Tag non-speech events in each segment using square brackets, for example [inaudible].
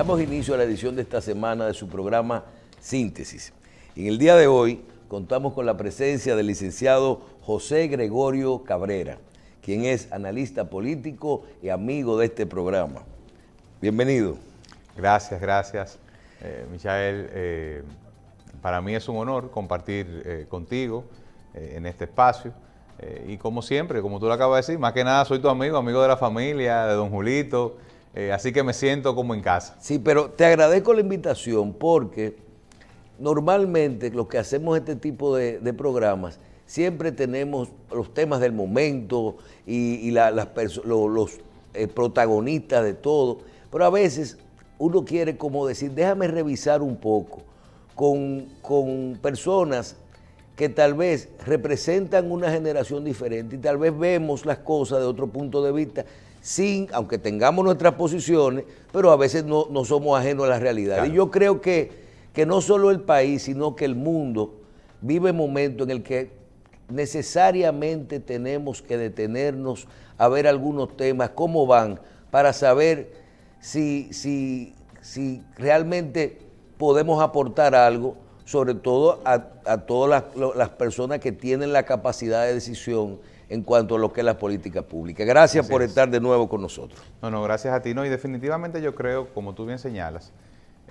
Damos inicio a la edición de esta semana de su programa Síntesis. En el día de hoy contamos con la presencia del licenciado José Gregorio Cabrera, quien es analista político y amigo de este programa. Bienvenido. Gracias, gracias. Eh, Michael, eh, para mí es un honor compartir eh, contigo en este espacio. y como siempre, como tú lo acabas de decir, más que nada soy tu amigo, amigo de la familia, de don Julito, eh, así que me siento como en casa. Sí, pero te agradezco la invitación porque normalmente los que hacemos este tipo de, programas siempre tenemos los temas del momento y, las los, eh, protagonistas de todo, pero a veces uno quiere como decir, déjame revisar un poco con, con personas que tal vez representan una generación diferente y tal vez vemos las cosas de otro punto de vista sin, aunque tengamos nuestras posiciones, pero a veces no, somos ajenos a la realidad. Y yo creo que, no solo el país, sino que el mundo vive momentos en el que necesariamente tenemos que detenernos a ver algunos temas, cómo van, para saber si, si, realmente podemos aportar algo, sobre todo a, todas las, las personas que tienen la capacidad de decisión en cuanto a lo que es la política pública. Gracias por estar de nuevo con nosotros. No, no, gracias a ti. No, y definitivamente yo creo, como tú bien señalas,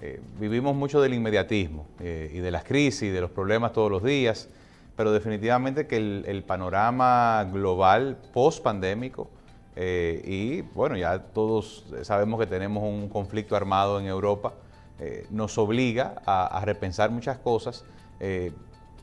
eh, vivimos mucho del inmediatismo eh, y de las crisis, de los problemas todos los días, pero definitivamente que el, panorama global post-pandémico, eh, y bueno, ya todos sabemos que tenemos un conflicto armado en Europa, nos obliga a, repensar muchas cosas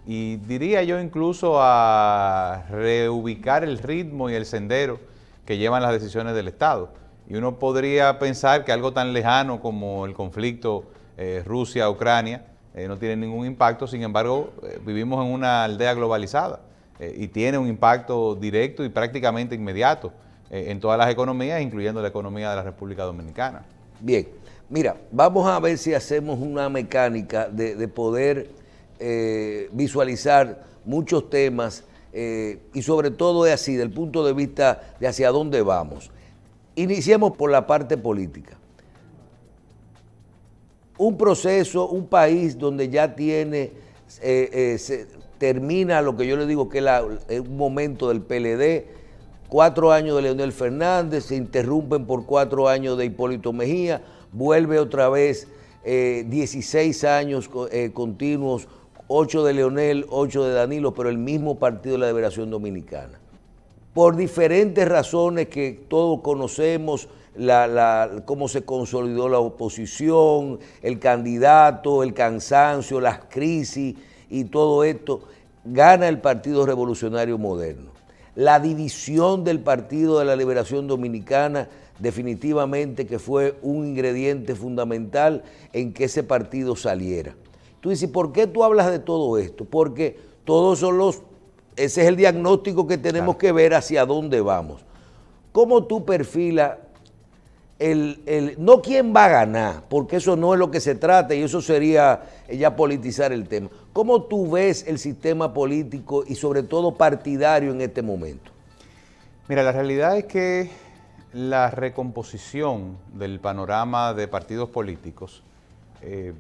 y diría yo incluso a reubicar el ritmo y el sendero que llevan las decisiones del Estado. Y uno podría pensar que algo tan lejano como el conflicto eh, Rusia-Ucrania eh, no tiene ningún impacto, sin embargo eh, vivimos en una aldea globalizada y tiene un impacto directo y prácticamente inmediato en todas las economías, incluyendo la economía de la República Dominicana. Bien, mira, vamos a ver si hacemos una mecánica de poder eh, visualizar muchos temas eh, y sobre todo es así, del punto de vista de hacia dónde vamos. Iniciemos por la parte política. Un proceso, un país donde ya tiene, eh, se termina lo que yo le digo que es, un momento del PLD, cuatro años de Leonel Fernández, se interrumpen por cuatro años de Hipólito Mejía, vuelve otra vez 16 años continuos 8 de Leonel, 8 de Danilo, pero el mismo Partido de la Liberación Dominicana. Por diferentes razones que todos conocemos, cómo se consolidó la oposición, el candidato, el cansancio, las crisis y todo esto, gana el Partido Revolucionario Moderno. La división del Partido de la Liberación Dominicana definitivamente que fue un ingrediente fundamental en que ese partido saliera. Tú dices, ¿por qué tú hablas de todo esto? Porque todos son los, ese es el diagnóstico que tenemos que ver hacia dónde vamos. ¿Cómo tú perfila el, no quién va a ganar, porque eso no es lo que se trata y eso sería ya politizar el tema. ¿Cómo tú ves el sistema político y sobre todo partidario en este momento? Mira, la realidad es que la recomposición del panorama de partidos políticos eh,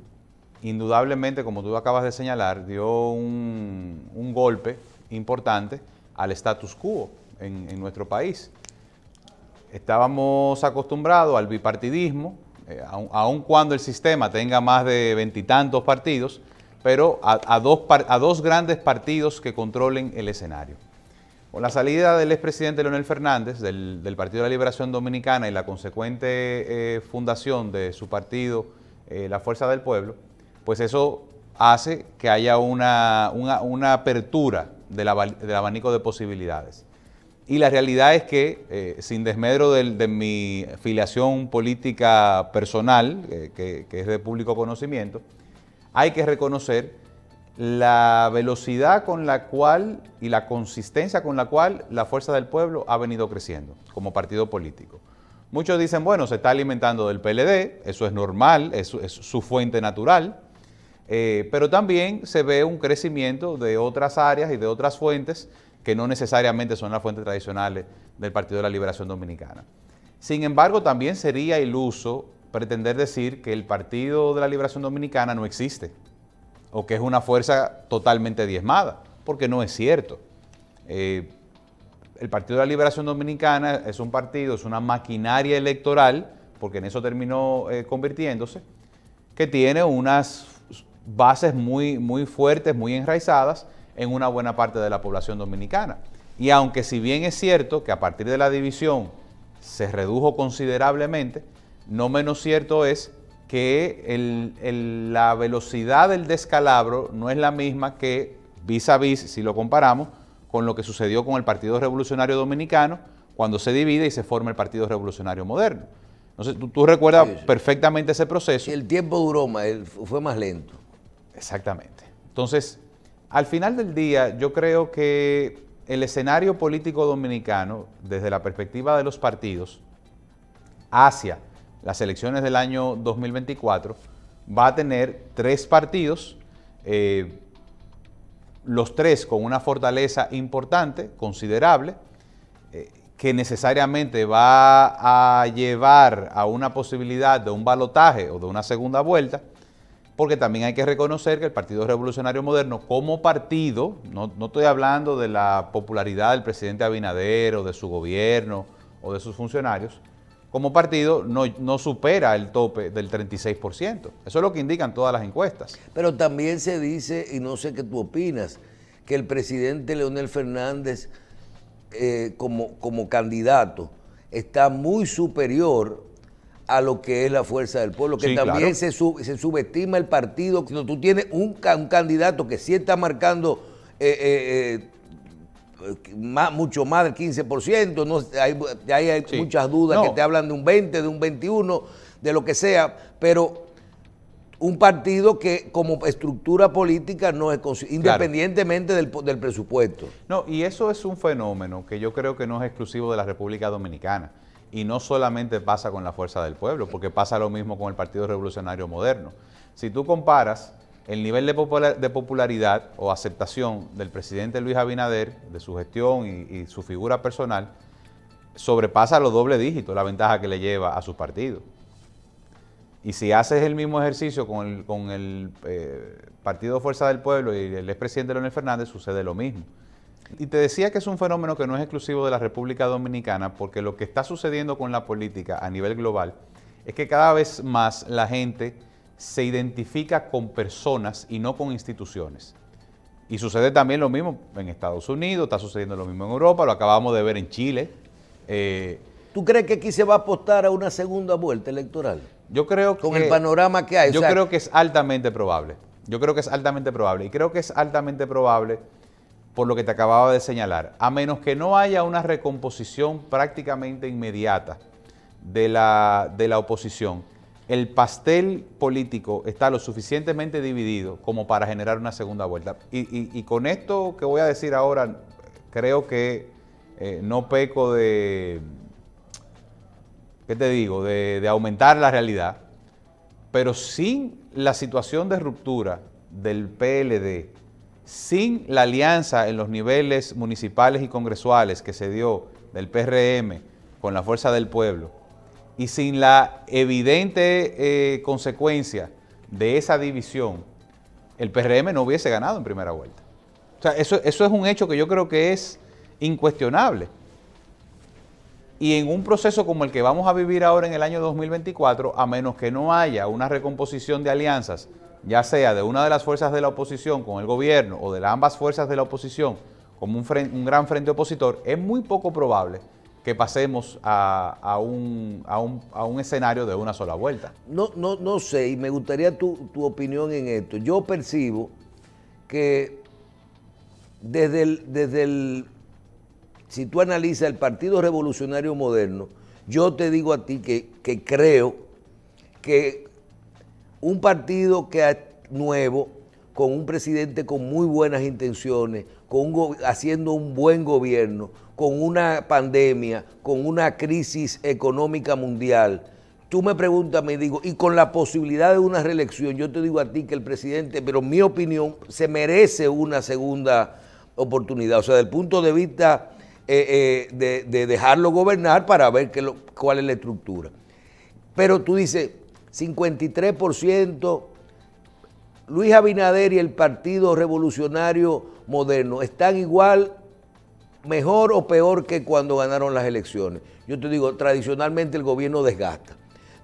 indudablemente, como tú acabas de señalar, dio un, golpe importante al status quo en, nuestro país. Estábamos acostumbrados al bipartidismo, eh, aun, cuando el sistema tenga más de veintitantos partidos, pero a, dos grandes partidos que controlen el escenario. Con la salida del expresidente Leonel Fernández del, Partido de la Liberación Dominicana y la consecuente eh, fundación de su partido, eh, la Fuerza del Pueblo, pues eso hace que haya una, apertura del, abanico de posibilidades. Y la realidad es que, eh, sin desmedro de, mi filiación política personal, eh, que, es de público conocimiento, hay que reconocer la velocidad con la cual y la consistencia con la cual la fuerza del pueblo ha venido creciendo como partido político. Muchos dicen, bueno, se está alimentando del PLD, eso es normal, es su fuente natural, eh, pero también se ve un crecimiento de otras áreas y de otras fuentes que no necesariamente son las fuentes tradicionales del Partido de la Liberación Dominicana. Sin embargo, también sería iluso pretender decir que el Partido de la Liberación Dominicana no existe o que es una fuerza totalmente diezmada, porque no es cierto. Eh, el Partido de la Liberación Dominicana es un partido, es una maquinaria electoral, porque en eso terminó eh, convirtiéndose, que tiene unas bases muy, muy fuertes, muy enraizadas en una buena parte de la población dominicana. Y aunque si bien es cierto que a partir de la división se redujo considerablemente, no menos cierto es que la velocidad del descalabro no es la misma que vis a vis, si lo comparamos, con lo que sucedió con el Partido Revolucionario Dominicano cuando se divide y se forma el Partido Revolucionario Moderno. Entonces, tú, recuerdas perfectamente ese proceso. El tiempo duró más, fue más lento. Exactamente. Entonces, al final del día, yo creo que el escenario político dominicano, desde la perspectiva de los partidos, hacia las elecciones del año 2024, va a tener tres partidos, eh, los tres con una fortaleza importante, considerable, eh, que necesariamente va a llevar a una posibilidad de un balotaje o de una segunda vuelta porque también hay que reconocer que el Partido Revolucionario Moderno como partido, no, estoy hablando de la popularidad del presidente Abinader o de su gobierno o de sus funcionarios, como partido no, supera el tope del 36%. Eso es lo que indican todas las encuestas. Pero también se dice, y no sé qué tú opinas, que el presidente Leonel Fernández eh, como, como candidato está muy superior a lo que es la fuerza del pueblo, que también se, subestima el partido. Cuando tú tienes un, candidato que sí está marcando eh, eh, eh, mucho más del 15%, no, hay, hay muchas dudas que te hablan de un 20, de un 21, de lo que sea, pero un partido que como estructura política no es independientemente del, del presupuesto. No, y eso es un fenómeno que yo creo que no es exclusivo de la República Dominicana. Y no solamente pasa con la Fuerza del Pueblo, porque pasa lo mismo con el Partido Revolucionario Moderno. Si tú comparas el nivel de, popularidad o aceptación del presidente Luis Abinader, de su gestión y, su figura personal, sobrepasa los doble dígitos, la ventaja que le lleva a su partido. Y si haces el mismo ejercicio con el, eh, Partido Fuerza del Pueblo y el expresidente Leonel Fernández, sucede lo mismo. Y te decía que es un fenómeno que no es exclusivo de la República Dominicana, porque lo que está sucediendo con la política a nivel global es que cada vez más la gente se identifica con personas y no con instituciones. Y sucede también lo mismo en Estados Unidos, está sucediendo lo mismo en Europa, lo acabamos de ver en Chile. Eh, ¿Tú crees que aquí se va a apostar a una segunda vuelta electoral? Yo creo que... Con el panorama que hay. Yo creo que es altamente probable. Yo creo que es altamente probable. Y creo que es altamente probable por lo que te acababa de señalar, a menos que no haya una recomposición prácticamente inmediata de la, oposición, el pastel político está lo suficientemente dividido como para generar una segunda vuelta. Y, con esto que voy a decir ahora, creo que eh, no peco de, ¿qué te digo?, de aumentar la realidad, pero sin la situación de ruptura del PLD sin la alianza en los niveles municipales y congresuales que se dio del PRM con la fuerza del pueblo y sin la evidente eh, consecuencia de esa división, el PRM no hubiese ganado en primera vuelta. O sea, eso es un hecho que yo creo que es incuestionable. Y en un proceso como el que vamos a vivir ahora en el año 2024, a menos que no haya una recomposición de alianzas ya sea de una de las fuerzas de la oposición con el gobierno o de ambas fuerzas de la oposición como un, gran frente opositor, es muy poco probable que pasemos a, un, escenario de una sola vuelta. No, no, no sé, y me gustaría tu, opinión en esto. Yo percibo que desde el, desde si tú analizas el Partido Revolucionario Moderno, yo te digo a ti que creo que un partido que es nuevo, con un presidente con muy buenas intenciones, con haciendo un buen gobierno, con una pandemia, con una crisis económica mundial. Tú me preguntas, me digo, y con la posibilidad de una reelección, yo te digo a ti que el presidente, pero mi opinión, se merece una segunda oportunidad. O sea, desde el punto de vista eh, eh, de, dejarlo gobernar para ver cuál es la estructura. Pero tú dices, 53%. Luis Abinader y el Partido Revolucionario Moderno están igual, mejor o peor que cuando ganaron las elecciones. Yo te digo, tradicionalmente el gobierno desgasta.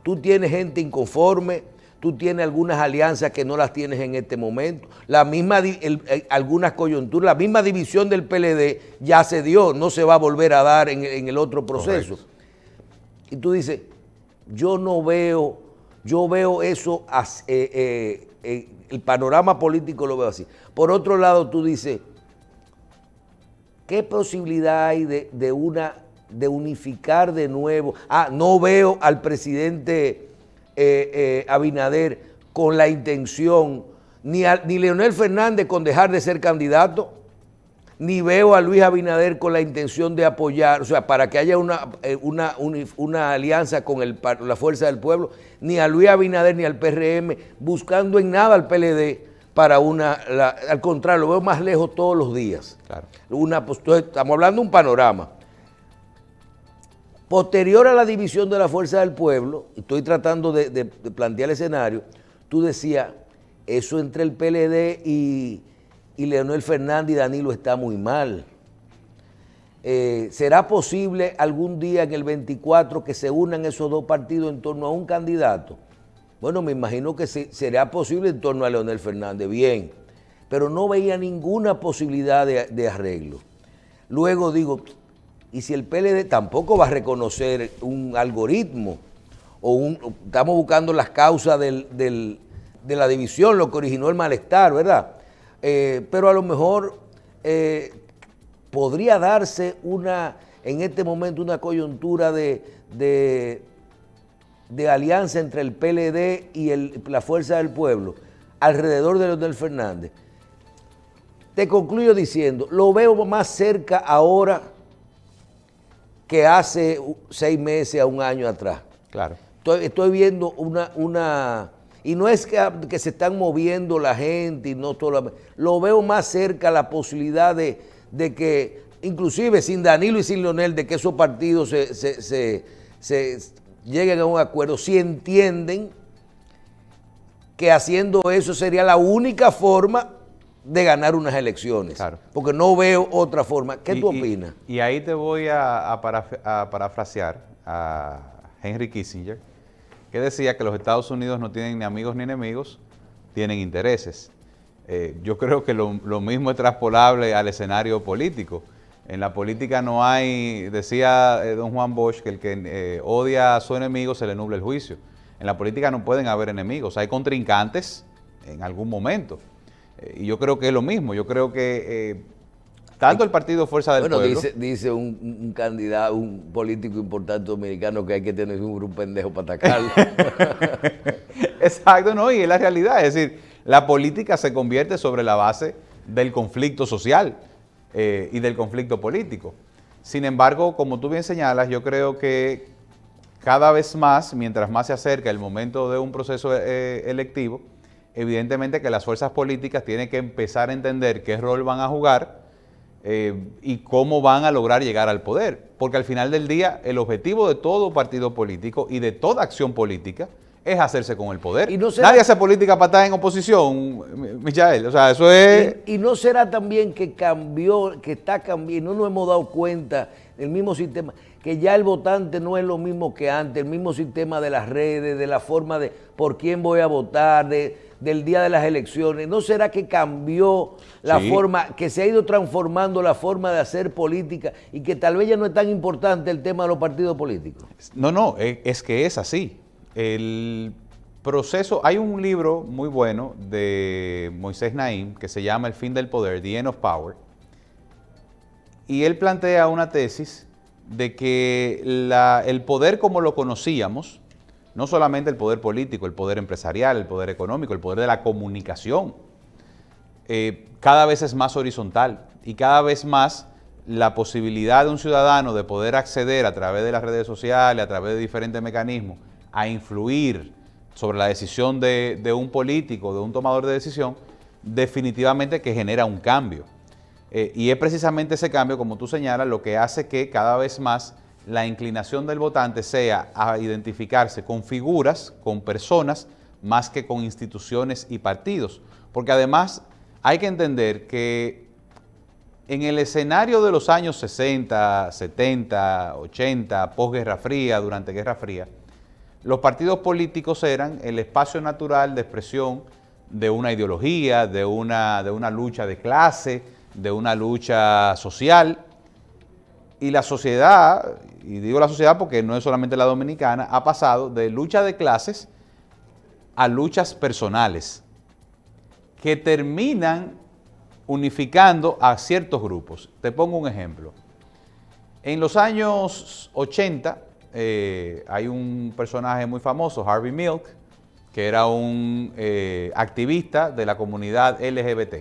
Tú tienes gente inconforme, tú tienes algunas alianzas que no las tienes en este momento, la misma, eh, algunas coyunturas, la misma división del PLD ya se dio, no se va a volver a dar en, el otro proceso. Y tú dices, yo no veo yo veo eso, eh, eh, el panorama político lo veo así. Por otro lado, tú dices, ¿qué posibilidad hay de, una de unificar de nuevo. Ah, no veo al presidente eh, Abinader con la intención, ni, ni Leonel Fernández con dejar de ser candidato ni veo a Luis Abinader con la intención de apoyar, o sea, para que haya una, eh, una, alianza con la fuerza del pueblo, ni a Luis Abinader ni al PRM, buscando en nada al PLD para una, al contrario, lo veo más lejos todos los días. Una, pues, estamos hablando de un panorama. Posterior a la división de la fuerza del pueblo, estoy tratando de, de plantear el escenario, tú decías, eso entre el PLD y y Leonel Fernández y Danilo está muy mal. Eh, ¿Será posible algún día en el 24 que se unan esos dos partidos en torno a un candidato? Bueno, me imagino que será posible en torno a Leonel Fernández, bien, pero no veía ninguna posibilidad de, arreglo. Luego digo, y si el PLD tampoco va a reconocer un algoritmo, o estamos buscando las causas de la división, lo que originó el malestar, ¿verdad? Eh, pero a lo mejor eh, podría darse una, en este momento una coyuntura de, de, alianza entre el PLD y la Fuerza del Pueblo alrededor de Leonel Fernández. Te concluyo diciendo, lo veo más cerca ahora que hace seis meses a un año atrás. Claro. Estoy, estoy viendo una, una y no es que, se están moviendo la gente y no todo Lo veo más cerca la posibilidad de, que, inclusive sin Danilo y sin Leonel, de que esos partidos se, lleguen a un acuerdo, si entienden que haciendo eso sería la única forma de ganar unas elecciones. Porque no veo otra forma. ¿Qué tú opinas? Y, ahí te voy a, a parafrasear a Henry Kissinger que decía que los Estados Unidos no tienen ni amigos ni enemigos, tienen intereses. Eh, yo creo que lo, mismo es traspolable al escenario político. En la política no hay, decía eh, don Juan Bosch, que el que eh, odia a su enemigo se le nubla el juicio. En la política no pueden haber enemigos, hay contrincantes en algún momento. y yo creo que es lo mismo, yo creo que tanto el partido Fuerza del Pueblo. Bueno, dice, un, candidato, un político importante dominicano que hay que tener un grupo pendejo para atacarlo. [laughs] Exacto, no, y es la realidad. Es decir, la política se convierte sobre la base del conflicto social eh, y del conflicto político. Sin embargo, como tú bien señalas, yo creo que cada vez más, mientras más se acerca el momento de un proceso eh, electivo, evidentemente que las fuerzas políticas tienen que empezar a entender qué rol van a jugar eh, y cómo van a lograr llegar al poder. Porque al final del día, el objetivo de todo partido político y de toda acción política es hacerse con el poder. Nadie hace política para estar en oposición, Michael. O sea, eso es. Y, no será también que cambió, que está cambiando, no nos hemos dado cuenta del mismo sistema que ya el votante no es lo mismo que antes, el mismo sistema de las redes, de la forma de por quién voy a votar, del día de las elecciones. ¿No será que cambió la forma, que se ha ido transformando la forma de hacer política y que tal vez ya no es tan importante el tema de los partidos políticos? No, no, e, es que es así. El proceso, hay un libro muy bueno de Moisés Naim que se llama El fin del poder, The End of Power, y él plantea una tesis de que el poder como lo conocíamos, no solamente el poder político, el poder empresarial, el poder económico, el poder de la comunicación, eh, cada vez es más horizontal y cada vez más la posibilidad de un ciudadano de poder acceder a través de las redes sociales, a través de diferentes mecanismos, a influir sobre la decisión de un político, de un tomador de decisión, definitivamente que genera un cambio. Eh, y es precisamente ese cambio, como tú señalas, lo que hace que cada vez más la inclinación del votante sea a identificarse con figuras, con personas, más que con instituciones y partidos. Porque además hay que entender que en el escenario de los años 60, 70, 80, posguerra fría, durante Guerra Fría, los partidos políticos eran el espacio natural de expresión de una ideología, de una, de una lucha de clase, de una lucha social. Y la sociedad, y digo la sociedad porque no es solamente la dominicana, ha pasado de lucha de clases a luchas personales, que terminan unificando a ciertos grupos. Te pongo un ejemplo. En los años 80 eh, hay un personaje muy famoso, Harvey Milk, que era un eh, activista de la comunidad LGBT.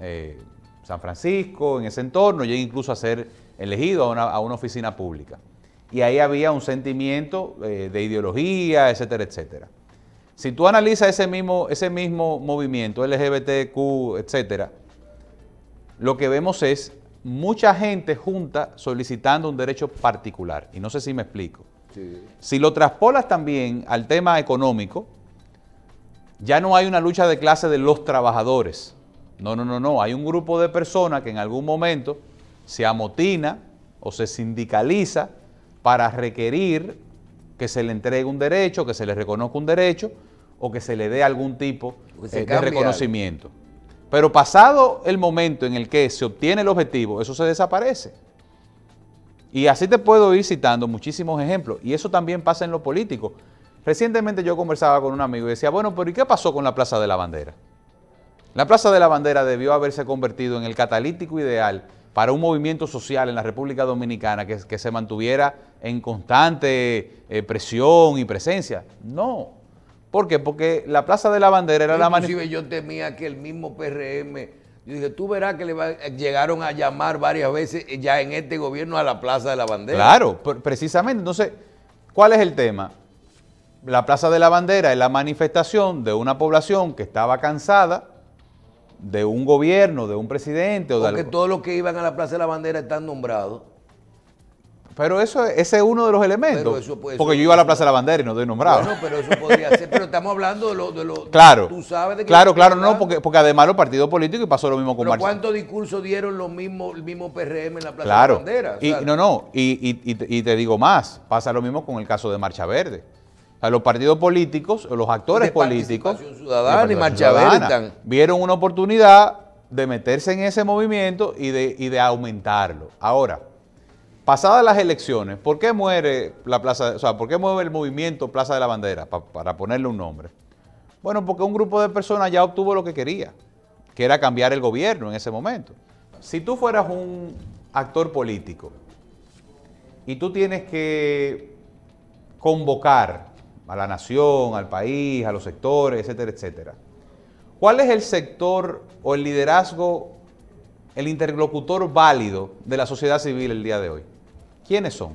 Eh, San Francisco, en ese entorno, llega incluso a ser elegido a una, oficina pública. Y ahí había un sentimiento eh, de ideología, etcétera, etcétera. Si tú analizas ese mismo, ese mismo movimiento, LGBTQ, etcétera, lo que vemos es mucha gente junta solicitando un derecho particular. Y no sé si me explico. Si lo traspolas también al tema económico, ya no hay una lucha de clase de los trabajadores, no, no, no, no. Hay un grupo de personas que en algún momento se amotina o se sindicaliza para requerir que se le entregue un derecho, que se le reconozca un derecho o que se le dé algún tipo pues eh, de reconocimiento. Pero pasado el momento en el que se obtiene el objetivo, eso se desaparece. Y así te puedo ir citando muchísimos ejemplos. Y eso también pasa en lo político. Recientemente yo conversaba con un amigo y decía, bueno, pero ¿y qué pasó con la Plaza de la Bandera? La Plaza de la Bandera debió haberse convertido en el catalítico ideal para un movimiento social en la República Dominicana que, se mantuviera en constante eh, presión y presencia. No. ¿Por qué? Porque la Plaza de la Bandera era la manifestación. yo temía que el mismo PRM yo dije, tú verás que le eh, llegaron a llamar varias veces eh, ya en este gobierno a la Plaza de la Bandera. Claro, precisamente. Entonces, ¿cuál es el tema? La Plaza de la Bandera es la manifestación de una población que estaba cansada de un gobierno, de un presidente. O Porque todos los que iban a la Plaza de la Bandera están nombrados. Pero eso, ese es uno de los elementos. Porque yo iba a la Plaza de la Bandera y no estoy nombrado. no pero eso podría ser. Pero estamos hablando de lo. De lo claro. sabes Claro, claro, no, porque, porque además los partidos políticos y pasó lo mismo con Pero ¿Cuántos discursos dieron los mismos, el mismo PRM en la Plaza de la Bandera? Claro. Y, no, no. y, y, te digo más. Pasa lo mismo con el caso de Marcha Verde a los partidos políticos, los actores políticos, y ciudadana, vieron una oportunidad de meterse en ese movimiento y de, de aumentarlo. Ahora, pasadas las elecciones, ¿por qué muere la plaza, o por qué mueve el movimiento Plaza de la Bandera, para ponerle un nombre? Bueno, porque un grupo de personas ya obtuvo lo que quería, que era cambiar el gobierno en ese momento. Si tú fueras un actor político y tú tienes que convocar a la nación, al país, a los sectores, etcétera, etcétera. ¿Cuál es el sector o el liderazgo, el interlocutor válido de la sociedad civil el día de hoy? ¿Quiénes son?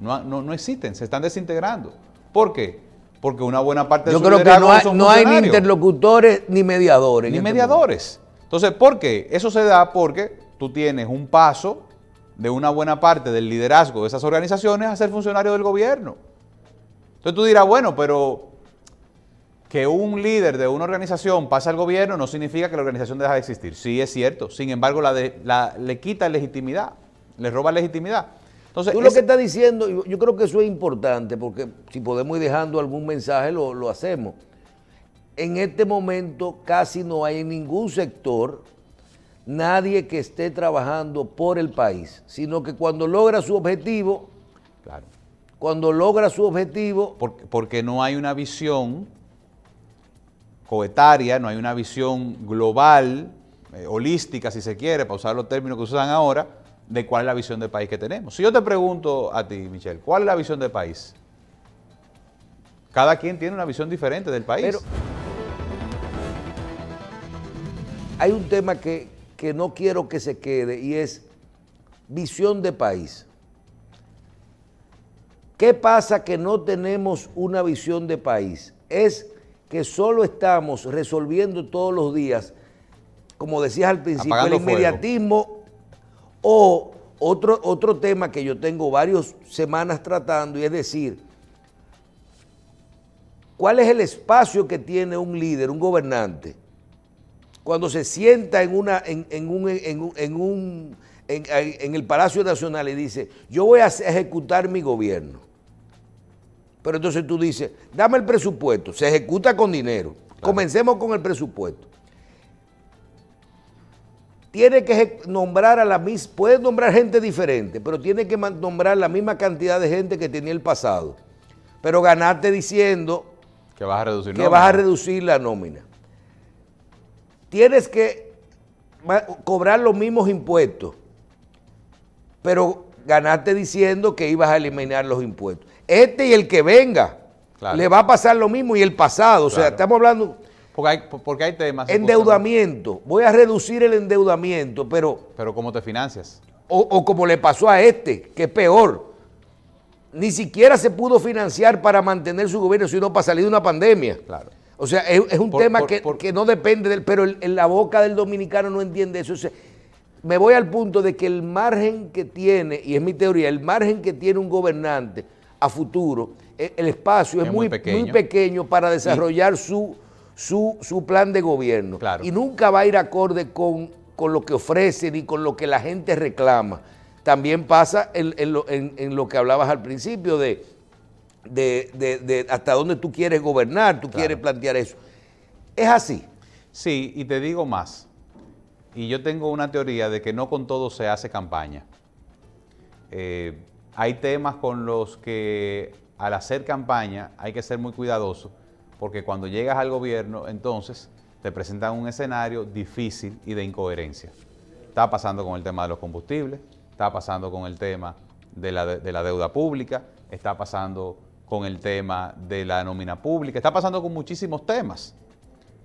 No, existen, se están desintegrando. ¿Por qué? Porque una buena parte de Yo creo que no hay, ni interlocutores ni mediadores. Ni este mediadores. Entonces, ¿por qué? Eso se da porque tú tienes un paso de una buena parte del liderazgo de esas organizaciones a ser funcionario del gobierno. Entonces tú dirás, bueno, pero que un líder de una organización pase al gobierno no significa que la organización deja de existir. Sí, es cierto. Sin embargo, la, le quita legitimidad, le roba legitimidad. Entonces, tú lo que estás diciendo, yo, creo que eso es importante, porque si podemos ir dejando algún mensaje, lo, lo hacemos. En este momento casi no hay en ningún sector nadie que esté trabajando por el país, sino que cuando logra su objetivo, claro cuando logra su objetivo. Porque, no hay una visión coetaria, no hay una visión global, eh, holística si se quiere, para usar los términos que usan ahora, de cuál es la visión del país que tenemos. Si yo te pregunto a ti, Michelle, ¿cuál es la visión del país? Cada quien tiene una visión diferente del país. hay un tema que, que no quiero que se quede y es visión de país. ¿Qué pasa que no tenemos una visión de país? Es que solo estamos resolviendo todos los días, como decías al principio, el inmediatismo o otro, otro tema que yo tengo varias semanas tratando, y es decir, ¿cuál es el espacio que tiene un líder, un gobernante, cuando se sienta en, una, en, un, en, un en, el Palacio Nacional y dice, yo voy a ejecutar mi gobierno. Pero entonces tú dices, dame el presupuesto, se ejecuta con dinero. Comencemos con el presupuesto. Tiene que nombrar a la misma, puedes nombrar gente diferente, pero tiene que nombrar la misma cantidad de gente que tenía el pasado. Pero ganarte diciendo que vas a reducir, vas a reducir la nómina. Tienes que cobrar los mismos impuestos, pero ganaste diciendo que ibas a eliminar los impuestos este y el que venga, le va a pasar lo mismo y el pasado. O sea, estamos hablando... Porque hay, porque temas... Endeudamiento. Voy a reducir el endeudamiento, pero... Pero ¿cómo te financias? O, como le pasó a este, que es peor. Ni siquiera se pudo financiar para mantener su gobierno, sino para salir de una pandemia. Claro. O sea, es, un tema que, no depende del... Pero en la boca del dominicano no entiende eso. O sea, me voy al punto de que el margen que tiene, y es mi teoría, el margen que tiene un gobernante a futuro. E, el espacio es, muy, pequeño. para desarrollar su, plan de gobierno. Y nunca va a ir acorde con, lo que ofrecen y con lo que la gente reclama. También pasa en, lo, que hablabas al principio de, de, hasta dónde tú quieres gobernar, tú quieres plantear eso. Es así. Sí, y te digo más. Y yo tengo una teoría de que no con todo se hace campaña. Eh, hay temas con los que al hacer campaña hay que ser muy cuidadoso, porque cuando llegas al gobierno, entonces te presentan un escenario difícil y de incoherencia. Está pasando con el tema de los combustibles, está pasando con el tema de la, deuda pública, está pasando con el tema de la nómina pública, está pasando con muchísimos temas.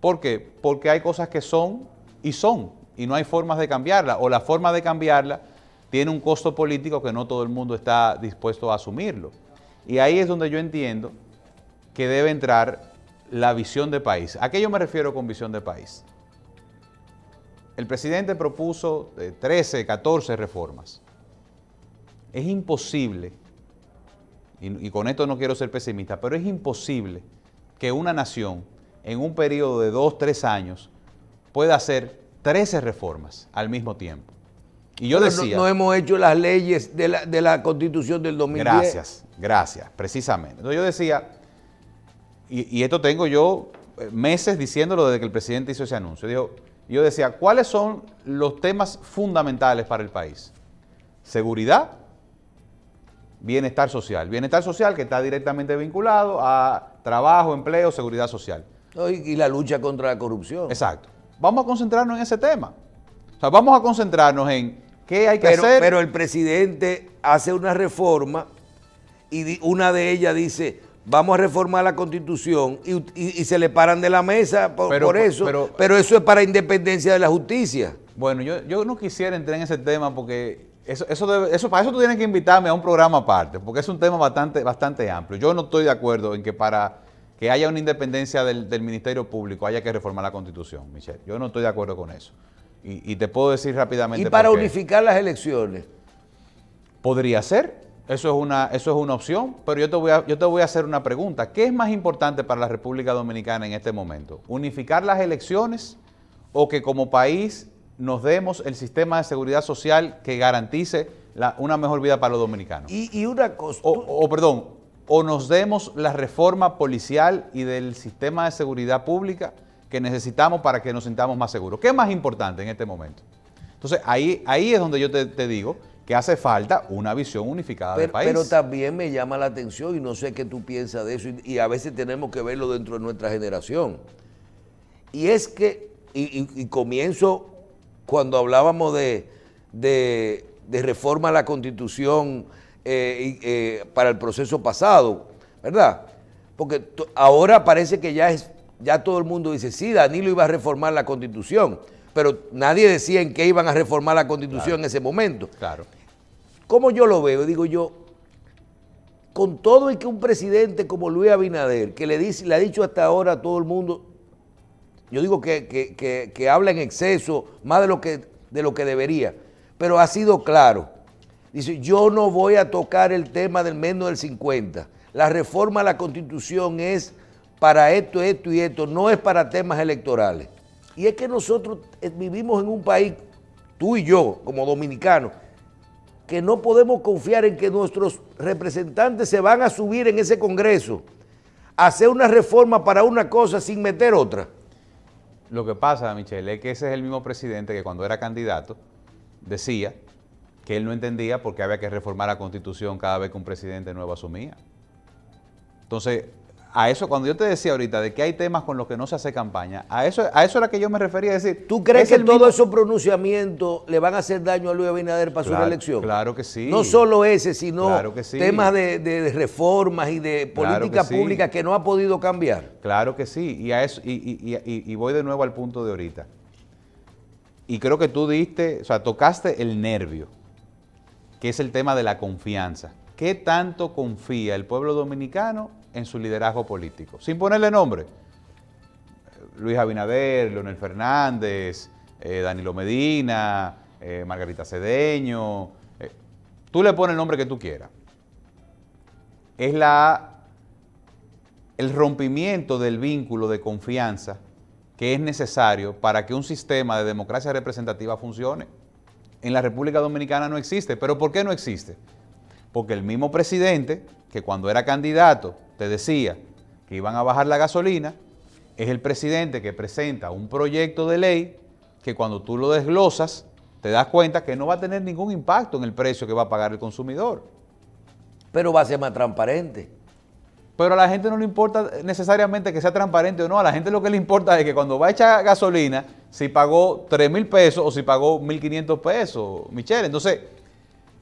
¿Por qué? Porque hay cosas que son y son, y no hay formas de cambiarla, o la forma de cambiarla tiene un costo político que no todo el mundo está dispuesto a asumirlo. Y ahí es donde yo entiendo que debe entrar la visión de país. ¿A qué yo me refiero con visión de país? El presidente propuso 13, eh, 14 reformas. Es imposible, y, con esto no quiero ser pesimista, pero es imposible que una nación en un periodo de 2, 3 años pueda hacer 13 reformas al mismo tiempo. Y yo decía. No, hemos hecho las leyes de la, constitución del 2010. Gracias, gracias, precisamente. Entonces yo decía, y, esto tengo yo eh, meses diciéndolo desde que el presidente hizo ese anuncio. yo decía, ¿cuáles son los temas fundamentales para el país? Seguridad, bienestar social. Bienestar social que está directamente vinculado a trabajo, empleo, seguridad social. Y la lucha contra la corrupción. Exacto. Vamos a concentrarnos en ese tema. O sea, vamos a concentrarnos en pero, el presidente hace una reforma y una de ellas dice, vamos a reformar la constitución y, se le paran de la mesa por, eso. Pero, eso es para independencia de la justicia. Bueno, yo, no quisiera entrar en ese tema porque eso, eso, para eso tú tienes que invitarme a un programa aparte, porque es un tema bastante, bastante amplio. Yo no estoy de acuerdo en que para que haya una independencia del, del Ministerio Público haya que reformar la constitución, Michelle. Yo no estoy de acuerdo con eso. Y, te puedo decir rápidamente. ¿Y para unificar las elecciones? Podría ser. Eso es, una, eso es una opción, pero yo te, voy a, yo te voy a hacer una pregunta. ¿Qué es más importante para la República Dominicana en este momento? ¿Unificar las elecciones o que como país nos demos el sistema de seguridad social que garantice una mejor vida para los dominicanos? Y, y una cosa... O, o perdón, o nos demos la reforma policial y del sistema de seguridad pública que necesitamos para que nos sintamos más seguros. ¿Qué es más importante en este momento? Entonces, ahí, ahí es donde yo te, digo que hace falta una visión unificada del país. Pero también me llama la atención y no sé qué tú piensas de eso y, a veces tenemos que verlo dentro de nuestra generación. Y es que, y, comienzo cuando hablábamos de, de, reforma a la constitución eh, eh, para el proceso pasado, ¿verdad? Porque ahora parece que ya es ya todo el mundo dice, sí, Danilo iba a reformar la constitución, pero nadie decía en qué iban a reformar la constitución en ese momento. Claro. ¿Cómo yo lo veo, digo yo, con todo el que un presidente como Luis Abinader, que le, ha dicho hasta ahora a todo el mundo, yo digo que, habla en exceso, más de lo, que, de lo que debería, pero ha sido claro. Dice, yo no voy a tocar el tema del menos del 50. La reforma a la constitución es para esto, esto y esto, no es para temas electorales. Y es que nosotros eh, vivimos en un país, tú y yo, como dominicanos, que no podemos confiar en que nuestros representantes se van a subir en ese Congreso a hacer una reforma para una cosa sin meter otra. Lo que pasa, Michelle, es que ese es el mismo presidente que cuando era candidato decía que él no entendía por qué había que reformar la constitución cada vez que un presidente nuevo asumía. Entonces, a eso, cuando yo te decía ahorita de que hay temas con los que no se hace campaña, a eso, a eso era que yo me refería ¿Tú crees que todos esos pronunciamientos le van a hacer daño a Luis Abinader para su reelección? Claro que sí. No solo ese, sino temas de, reformas y de política que pública que no ha podido cambiar. Claro que sí, y, eso, y voy de nuevo al punto de ahorita. Y creo que tú diste, o sea, tocaste el nervio, que es el tema de la confianza. ¿Qué tanto confía el pueblo dominicano en su liderazgo político, sin ponerle nombre. Luis Abinader, Leonel Fernández, eh, Danilo Medina, eh, Margarita Cedeño. Eh, tú le pones el nombre que tú quieras. Es la, el rompimiento del vínculo de confianza que es necesario para que un sistema de democracia representativa funcione. En la República Dominicana no existe. ¿Pero por qué no existe? Porque el mismo presidente, que cuando era candidato te decía que iban a bajar la gasolina, es el presidente que presenta un proyecto de ley que cuando tú lo desglosas, te das cuenta que no va a tener ningún impacto en el precio que va a pagar el consumidor. Pero va a ser más transparente. Pero a la gente no le importa necesariamente que sea transparente o no. A la gente lo que le importa es que cuando va a echar gasolina, si pagó 3 mil pesos o si pagó 1.500 pesos, Michelle. Entonces,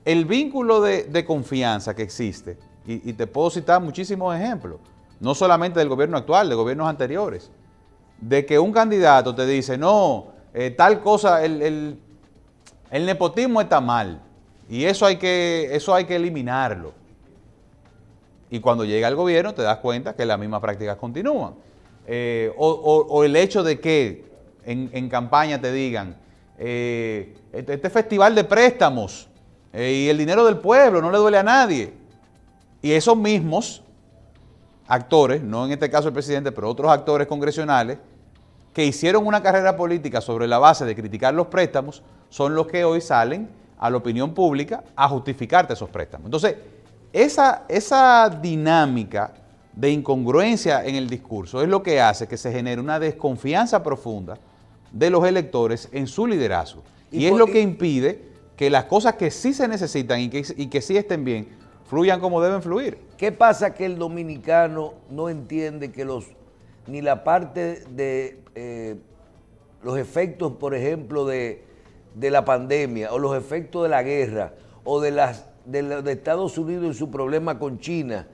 el vínculo de, de confianza que existe y, te puedo citar muchísimos ejemplos, no solamente del gobierno actual, de gobiernos anteriores, de que un candidato te dice, no, eh, tal cosa, el, nepotismo está mal y eso hay, que, eso hay que eliminarlo. Y cuando llega al gobierno te das cuenta que las mismas prácticas continúan. Eh, o, el hecho de que en, campaña te digan, eh, este, este, festival de préstamos y el dinero del pueblo no le duele a nadie. Y esos mismos actores, no en este caso el presidente, pero otros actores congresionales, que hicieron una carrera política sobre la base de criticar los préstamos, son los que hoy salen a la opinión pública a justificarte esos préstamos. Entonces, esa, esa dinámica de incongruencia en el discurso es lo que hace que se genere una desconfianza profunda de los electores en su liderazgo. Y, es lo que impide que las cosas que sí se necesitan y que, y que sí estén bien fluyan como deben fluir. ¿Qué pasa que el dominicano no entiende que los ni la parte de eh, los efectos, por ejemplo, de, la pandemia o los efectos de la guerra o de, las, de, Estados Unidos y su problema con China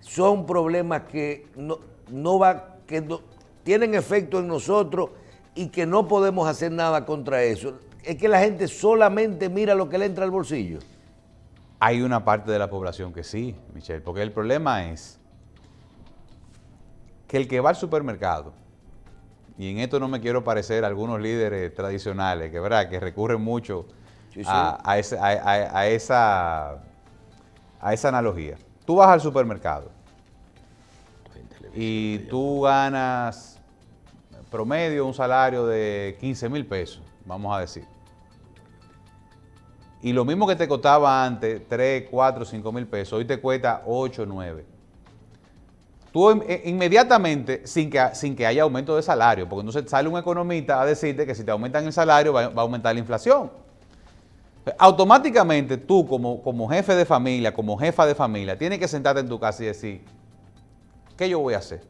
son problemas que no, no va que no, tienen efecto en nosotros y que no podemos hacer nada contra eso. Es que la gente solamente mira lo que le entra al bolsillo. Hay una parte de la población que sí, Michelle, porque el problema es que el que va al supermercado, y en esto no me quiero parecer a algunos líderes tradicionales, que, ¿verdad? que recurren mucho esa, a esa analogía. Tú vas al supermercado y tú ganas promedio un salario de 15 mil pesos, vamos a decir. Y lo mismo que te costaba antes, 3, 4, 5 mil pesos, hoy te cuesta 8, 9. Tú eh, inmediatamente, sin que, sin que haya aumento de salario, porque entonces sale un economista a decirte que si te aumentan el salario va, a aumentar la inflación. Automáticamente tú como, como jefe de familia, como jefa de familia, tienes que sentarte en tu casa y decir, ¿qué yo voy a hacer?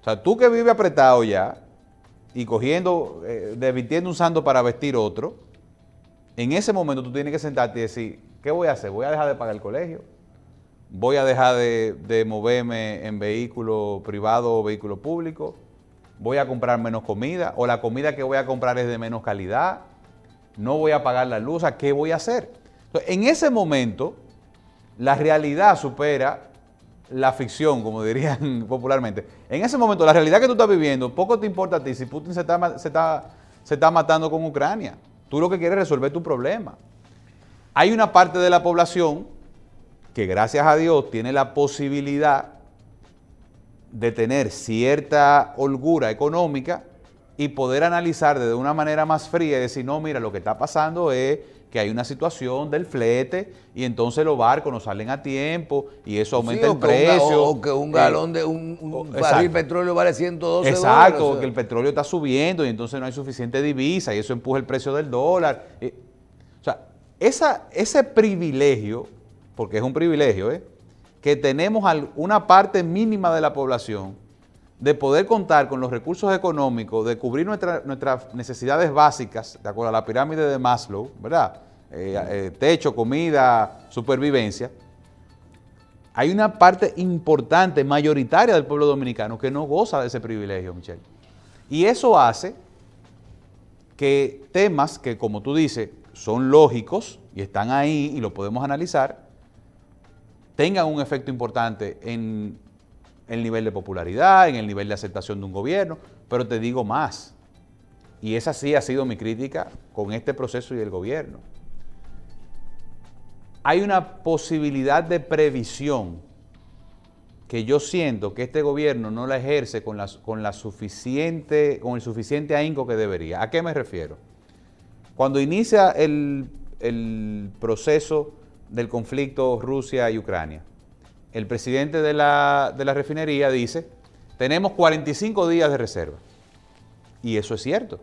O sea, tú que vives apretado ya y cogiendo, eh, desvirtiendo un santo para vestir otro, en ese momento tú tienes que sentarte y decir, ¿qué voy a hacer? ¿Voy a dejar de pagar el colegio? ¿Voy a dejar de, moverme en vehículo privado o vehículo público? ¿Voy a comprar menos comida? ¿O la comida que voy a comprar es de menos calidad? ¿No voy a pagar la luz? qué voy a hacer? en ese momento, la realidad supera la ficción, como dirían [laughs] popularmente. En ese momento, la realidad que tú estás viviendo, poco te importa a ti si Putin se está, se está, se está matando con Ucrania. Tú lo que quieres es resolver tu problema. Hay una parte de la población que gracias a Dios tiene la posibilidad de tener cierta holgura económica y poder analizar de una manera más fría y decir, no, mira, lo que está pasando es que hay una situación del flete y entonces los barcos no salen a tiempo y eso aumenta el precio. o, que un eh, galón de un, petróleo vale 112 exacto, dólares. Exacto, que el petróleo está subiendo y entonces no hay suficiente divisa y eso empuja el precio del dólar. Eh, o sea, ese privilegio, porque es un privilegio, ¿eh? que tenemos una parte mínima de la población de poder contar con los recursos económicos, de cubrir nuestras necesidades básicas, de acuerdo a la pirámide de Maslow, ¿verdad? Eh, eh, techo, comida, supervivencia, hay una parte importante, mayoritaria del pueblo dominicano que no goza de ese privilegio, Michelle. Y eso hace que temas que, como tú dices, son lógicos y están ahí y lo podemos analizar, tengan un efecto importante en el nivel de popularidad, en el nivel de aceptación de un gobierno, pero te digo más, y esa sí ha sido mi crítica con este proceso y el gobierno. Hay una posibilidad de previsión que yo siento que este gobierno no la ejerce con, con, la suficiente, el suficiente ahínco que debería. ¿A qué me refiero? Cuando inicia el, el proceso del conflicto Rusia y Ucrania, el presidente de la, refinería dice, tenemos 45 días de reserva. Y eso es cierto.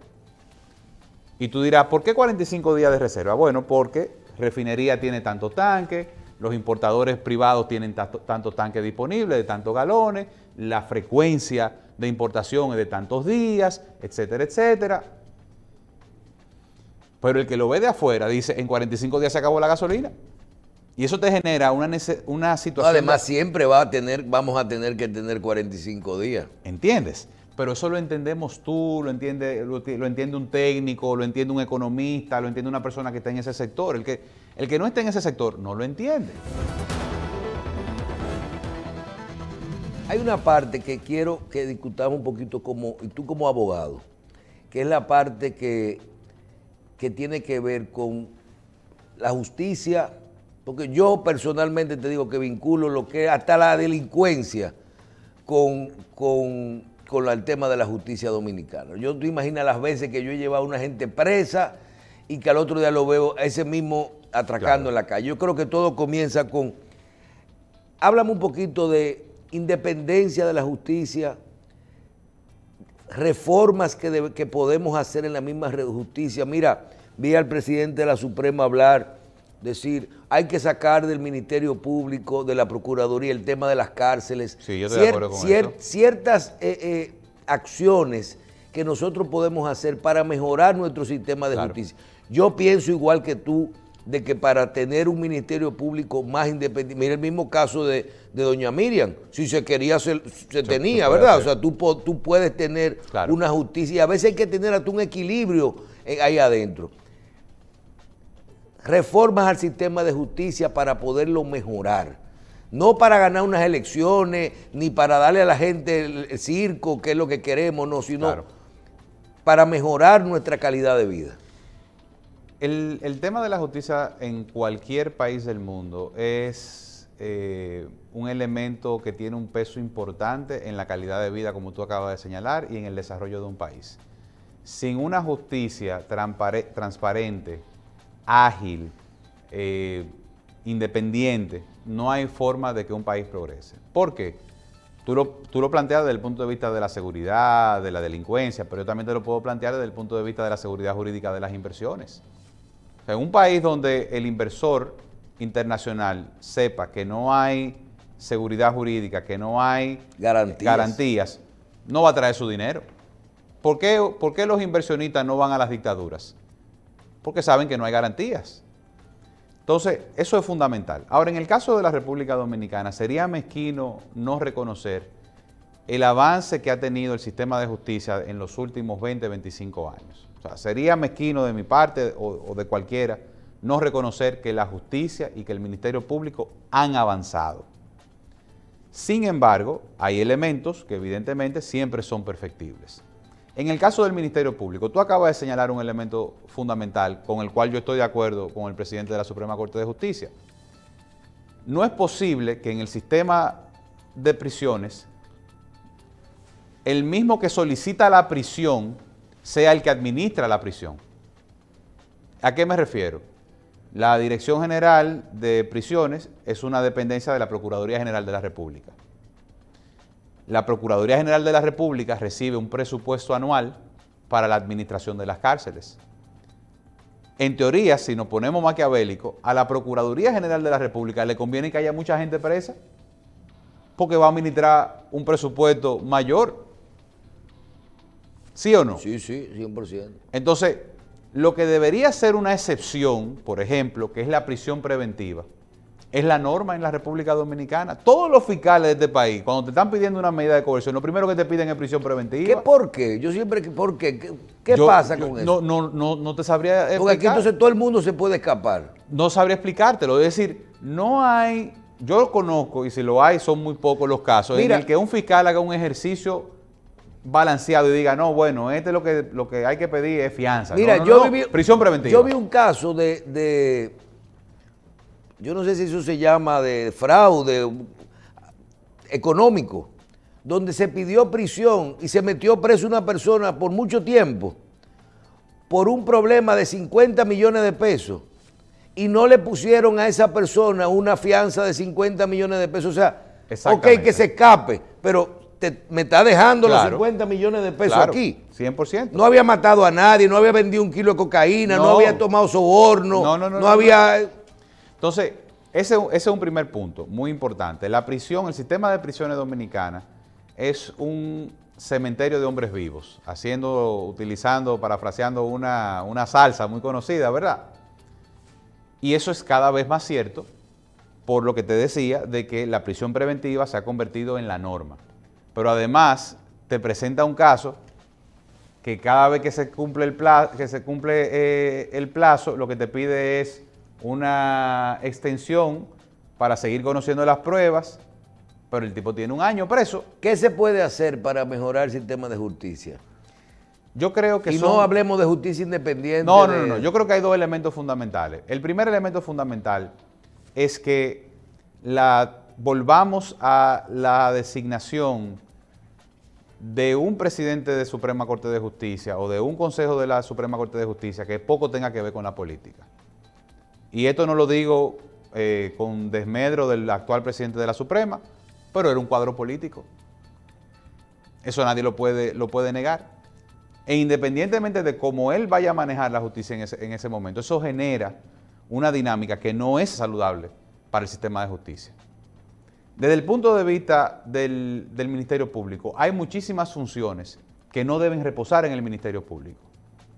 Y tú dirás, ¿por qué 45 días de reserva? Bueno, porque refinería tiene tanto tanque, los importadores privados tienen tantos tanques disponibles, de tantos galones, la frecuencia de importación es de tantos días, etcétera, etcétera. Pero el que lo ve de afuera dice, en 45 días se acabó la gasolina. Y eso te genera una, una situación. Además, siempre va a tener, vamos a tener que tener 45 días. ¿Entiendes? Pero eso lo entendemos tú, lo entiende, entiende un técnico, lo entiende un economista, lo entiende una persona que está en ese sector. El que, el que no está en ese sector no lo entiende. Hay una parte que quiero que discutamos un poquito como, y tú como abogado, que es la parte que, que tiene que ver con la justicia porque yo personalmente te digo que vinculo lo que es hasta la delincuencia con, el tema de la justicia dominicana. Yo te imaginas las veces que yo he llevado a una gente presa y que al otro día lo veo a ese mismo atracando en la calle. Yo creo que todo comienza con... Háblame un poquito de independencia de la justicia, reformas que, que podemos hacer en la misma justicia. Mira, vi al presidente de la Suprema hablar decir, hay que sacar del Ministerio Público, de la Procuraduría, el tema de las cárceles, ciertas acciones que nosotros podemos hacer para mejorar nuestro sistema de justicia. Yo pienso igual que tú de que para tener un ministerio público más independiente, mira el mismo caso de, doña Miriam, si se quería, se, tenía, ¿verdad? O sea, tú, tú puedes tener una justicia y a veces hay que tener hasta un equilibrio eh, ahí adentro reformas al sistema de justicia para poderlo mejorar. No para ganar unas elecciones, ni para darle a la gente el, circo, que es lo que queremos, no, sino para mejorar nuestra calidad de vida. El, tema de la justicia en cualquier país del mundo es eh, un elemento que tiene un peso importante en la calidad de vida, como tú acabas de señalar, y en el desarrollo de un país. Sin una justicia transparente, ágil, eh, independiente, no hay forma de que un país progrese. ¿Por qué? Tú lo, tú lo, planteas desde el punto de vista de la seguridad, de la delincuencia, pero yo también te lo puedo plantear desde el punto de vista de la seguridad jurídica de las inversiones. en un país donde el inversor internacional sepa que no hay seguridad jurídica, que no hay garantías, no va a traer su dinero. ¿Por qué los inversionistas no van a las dictaduras? porque saben que no hay garantías. Entonces, eso es fundamental. Ahora, en el caso de la República Dominicana, sería mezquino no reconocer el avance que ha tenido el sistema de justicia en los últimos 20, 25 años. O sea, sería mezquino de mi parte o, o de cualquiera no reconocer que la justicia y que el Ministerio Público han avanzado. Sin embargo, hay elementos que evidentemente siempre son perfectibles. En el caso del Ministerio Público, tú acabas de señalar un elemento fundamental con el cual yo estoy de acuerdo con el presidente de la Suprema Corte de Justicia. No es posible que en el sistema de prisiones, el mismo que solicita la prisión sea el que administra la prisión. ¿A qué me refiero? La Dirección General de Prisiones es una dependencia de la Procuraduría General de la República. La Procuraduría General de la República recibe un presupuesto anual para la administración de las cárceles. En teoría, si nos ponemos maquiavélicos, a la Procuraduría General de la República le conviene que haya mucha gente presa porque va a administrar un presupuesto mayor. ¿Sí o no? Sí, sí, 100%. Entonces, lo que debería ser una excepción, por ejemplo, que es la prisión preventiva, es la norma en la República Dominicana. Todos los fiscales de este país, cuando te están pidiendo una medida de coerción, lo primero que te piden es prisión preventiva. ¿Qué por qué? Yo siempre, ¿por qué? ¿Qué, pasa con eso? No, no, no, no te sabría explicar. Porque aquí entonces todo el mundo se puede escapar. No sabría explicártelo. Es decir, no hay, yo lo conozco y si lo hay son muy pocos los casos en el que un fiscal haga un ejercicio balanceado y diga, no, bueno, este es lo que, lo que hay que pedir es fianza. Mira, yo Prisión preventiva. Yo vi un caso de yo no sé si eso se llama de fraude económico, donde se pidió prisión y se metió preso una persona por mucho tiempo por un problema de 50 millones de pesos y no le pusieron a esa persona una fianza de 50 millones de pesos. O sea, ok, que se escape, pero me está dejando los 50 millones de pesos aquí. 100%. No había matado a nadie, no había vendido un kilo de cocaína, no, había tomado soborno, no había entonces, ese, es un primer punto muy importante. La prisión, el sistema de prisiones dominicana es un cementerio de hombres vivos, haciendo, utilizando, parafraseando una, salsa muy conocida, ¿verdad? Y eso es cada vez más cierto por lo que te decía de que la prisión preventiva se ha convertido en la norma. Pero además te presenta un caso que cada vez que se cumple el plazo, que se cumple, eh, el plazo lo que te pide es una extensión para seguir conociendo las pruebas, pero el tipo tiene un año preso. ¿Qué se puede hacer para mejorar el sistema de justicia? Yo creo que y no hablemos de justicia independiente. No, no, no, no. Yo creo que hay dos elementos fundamentales. El primer elemento fundamental es que la volvamos a la designación de un presidente de Suprema Corte de Justicia o de un consejo de la Suprema Corte de Justicia que poco tenga que ver con la política. Y esto no lo digo eh, con desmedro del actual presidente de la Suprema, pero era un cuadro político. Eso nadie lo puede, lo puede negar. E independientemente de cómo él vaya a manejar la justicia en ese, momento, eso genera una dinámica que no es saludable para el sistema de justicia. Desde el punto de vista del, Ministerio Público, hay muchísimas funciones que no deben reposar en el Ministerio Público.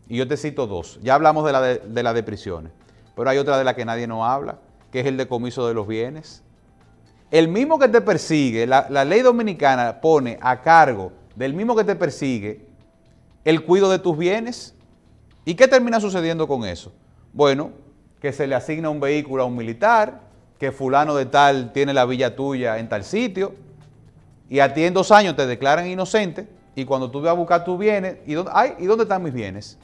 Y yo te cito dos. Ya hablamos de la de, la de prisiones. Pero hay otra de la que nadie no habla, que es el decomiso de los bienes. El mismo que te persigue, la, ley dominicana pone a cargo del mismo que te persigue el cuidado de tus bienes. ¿Y qué termina sucediendo con eso? Bueno, que se le asigna un vehículo a un militar, que fulano de tal tiene la villa tuya en tal sitio, y a ti en dos años te declaran inocente, y cuando tú vas a buscar tus bienes, ¿y dónde, ¿y dónde están mis bienes?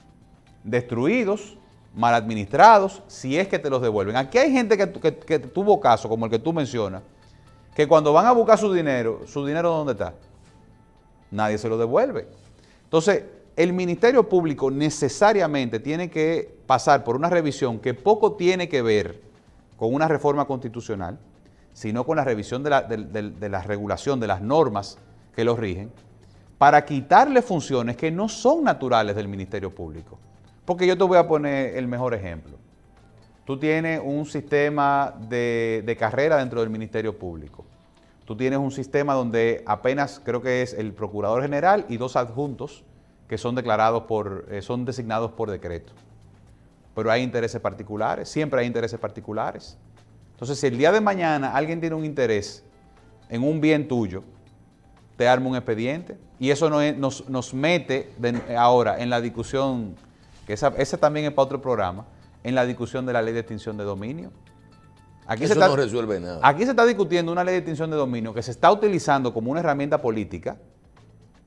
Destruidos, mal administrados, si es que te los devuelven. Aquí hay gente que, tuvo caso, como el que tú mencionas, que cuando van a buscar su dinero, su dinero ¿dónde está? Nadie se lo devuelve. Entonces, el Ministerio Público necesariamente tiene que pasar por una revisión que poco tiene que ver con una reforma constitucional, sino con la revisión de la, de la regulación, de las normas que los rigen, para quitarle funciones que no son naturales del Ministerio Público. Porque yo te voy a poner el mejor ejemplo. Tú tienes un sistema de, carrera dentro del Ministerio Público. Tú tienes un sistema donde apenas creo que es el Procurador General y dos adjuntos que son declarados por, eh, son designados por decreto. Pero hay intereses particulares, siempre hay intereses particulares. Entonces, si el día de mañana alguien tiene un interés en un bien tuyo, te arma un expediente y eso nos, mete ahora en la discusión que ese también es para otro programa, en la discusión de la ley de extinción de dominio. Aquí Eso se está, no resuelve nada. Aquí se está discutiendo una ley de extinción de dominio que se está utilizando como una herramienta política,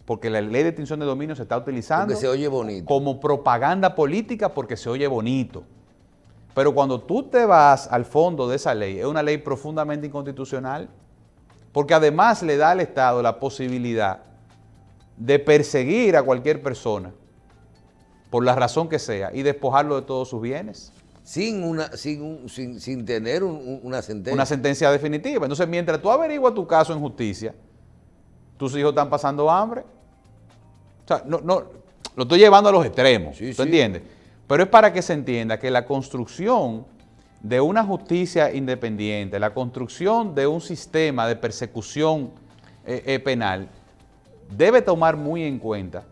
porque la ley de extinción de dominio se está utilizando como propaganda política porque se oye bonito. Pero cuando tú te vas al fondo de esa ley, es una ley profundamente inconstitucional, porque además le da al Estado la posibilidad de perseguir a cualquier persona por la razón que sea, y despojarlo de todos sus bienes. Sin, una, sin, tener una sentencia. Una sentencia definitiva. Entonces, mientras tú averiguas tu caso en justicia, tus hijos están pasando hambre. O sea, no, no, lo estoy llevando a los extremos, ¿tú entiendes? Pero es para que se entienda que la construcción de una justicia independiente, la construcción de un sistema de persecución eh, eh, penal, debe tomar muy en cuenta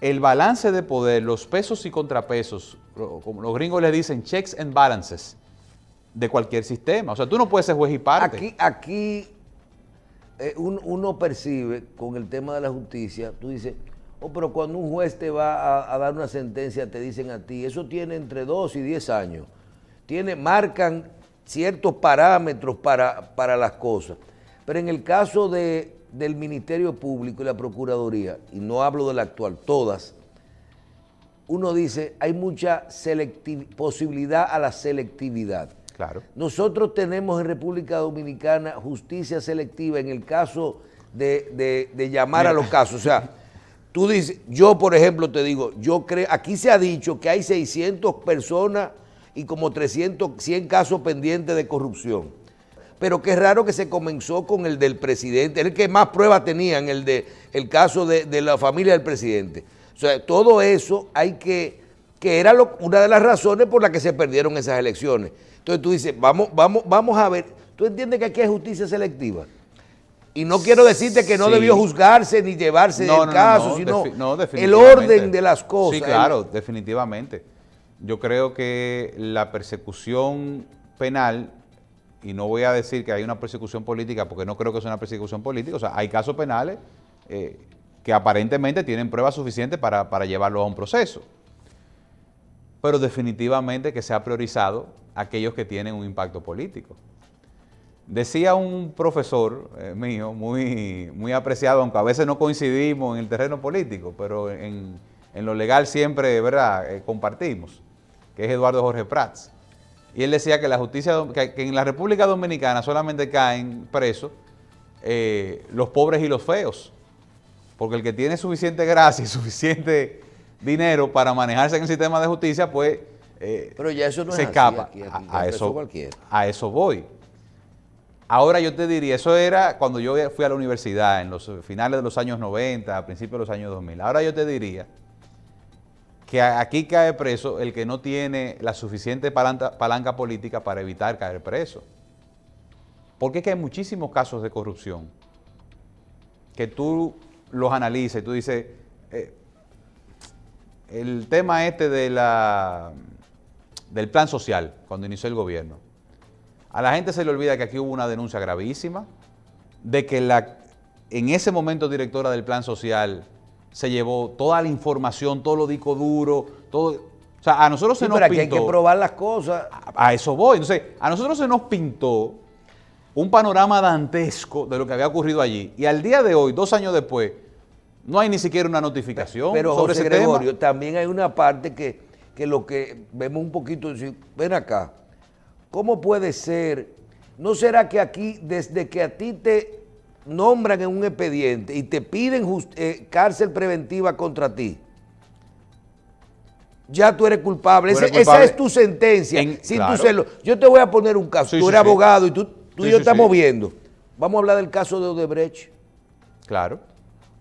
el balance de poder, los pesos y contrapesos, como los gringos le dicen, checks and balances de cualquier sistema. O sea, tú no puedes ser juez y parte. Aquí, eh, uno percibe con el tema de la justicia, tú dices, oh, pero cuando un juez te va a, dar una sentencia, te dicen a ti, eso tiene entre 2 y 10 años. Tiene, marcan ciertos parámetros para, para las cosas. Pero en el caso de del Ministerio Público y la Procuraduría, y no hablo de la actual, todas, uno dice, hay mucha posibilidad a la selectividad. Claro. Nosotros tenemos en República Dominicana justicia selectiva en el caso de, llamar a los casos. O sea, tú dices, yo por ejemplo te digo, yo aquí se ha dicho que hay 600 personas y como 300, 100 casos pendientes de corrupción pero qué raro que se comenzó con el del presidente, el que más pruebas tenían, el de el caso de, la familia del presidente. O sea, todo eso hay que, que era una de las razones por las que se perdieron esas elecciones. Entonces tú dices, vamos, vamos, vamos a ver, tú entiendes que aquí hay justicia selectiva. Y no quiero decirte que no debió juzgarse ni llevarse el caso, sino el orden de las cosas. Sí, claro, definitivamente. Yo creo que la persecución penal y no voy a decir que hay una persecución política porque no creo que sea una persecución política, o sea, hay casos penales eh, que aparentemente tienen pruebas suficientes para, para llevarlo a un proceso. Pero definitivamente que se ha priorizado aquellos que tienen un impacto político. Decía un profesor eh, mío, muy, muy apreciado, aunque a veces no coincidimos en el terreno político, pero en, lo legal siempre, ¿verdad?, eh, compartimos, que es Eduardo Jorge Prats. Y él decía que la justicia, en la República Dominicana solamente caen presos eh, los pobres y los feos. Porque el que tiene suficiente gracia y [laughs] suficiente dinero para manejarse en el sistema de justicia, pues se escapa. a, eso, a eso voy. Ahora yo te diría, eso era cuando yo fui a la universidad, en los finales de los años 90, a principios de los años 2000. Ahora yo te diría que aquí cae preso el que no tiene la suficiente palanca, política para evitar caer preso. Porque es que hay muchísimos casos de corrupción que tú los analizas y tú dices, eh, el tema este de la, del plan social, cuando inició el gobierno, a la gente se le olvida que aquí hubo una denuncia gravísima de que la, en ese momento directora del plan social se llevó toda la información, todo lo disco duro, todo. O sea, a nosotros se nos pero pintó. Aquí hay que probar las cosas. A, eso voy. Entonces, a nosotros se nos pintó un panorama dantesco de lo que había ocurrido allí. Y al día de hoy, dos años después, no hay ni siquiera una notificación. Pero, sobre ese Gregorio, también hay una parte que, que lo que vemos un poquito, decir, ven acá, ¿cómo puede ser? ¿No será que aquí, desde que a ti te nombran en un expediente y te piden eh, cárcel preventiva contra ti, ya tú eres culpable. Esa es tu sentencia. sin tu Yo te voy a poner un caso. tú eres abogado y tú, tú y yo estamos viendo. Vamos a hablar del caso de Odebrecht. Claro.